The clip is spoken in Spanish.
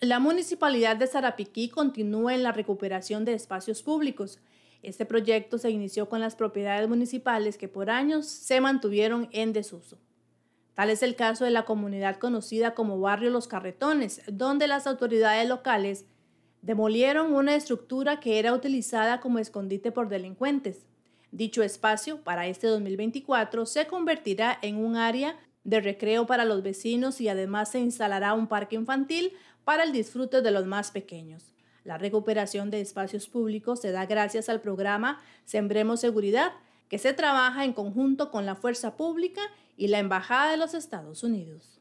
La municipalidad de Sarapiquí continúa en la recuperación de espacios públicos. Este proyecto se inició con las propiedades municipales que por años se mantuvieron en desuso. Tal es el caso de la comunidad conocida como Barrio Los Carretones, donde las autoridades locales demolieron una estructura que era utilizada como escondite por delincuentes. Dicho espacio para este 2024 se convertirá en un área de recreo para los vecinos y además se instalará un parque infantil para el disfrute de los más pequeños. La recuperación de espacios públicos se da gracias al programa Sembremos Seguridad, que se trabaja en conjunto con la Fuerza Pública y la Embajada de los Estados Unidos.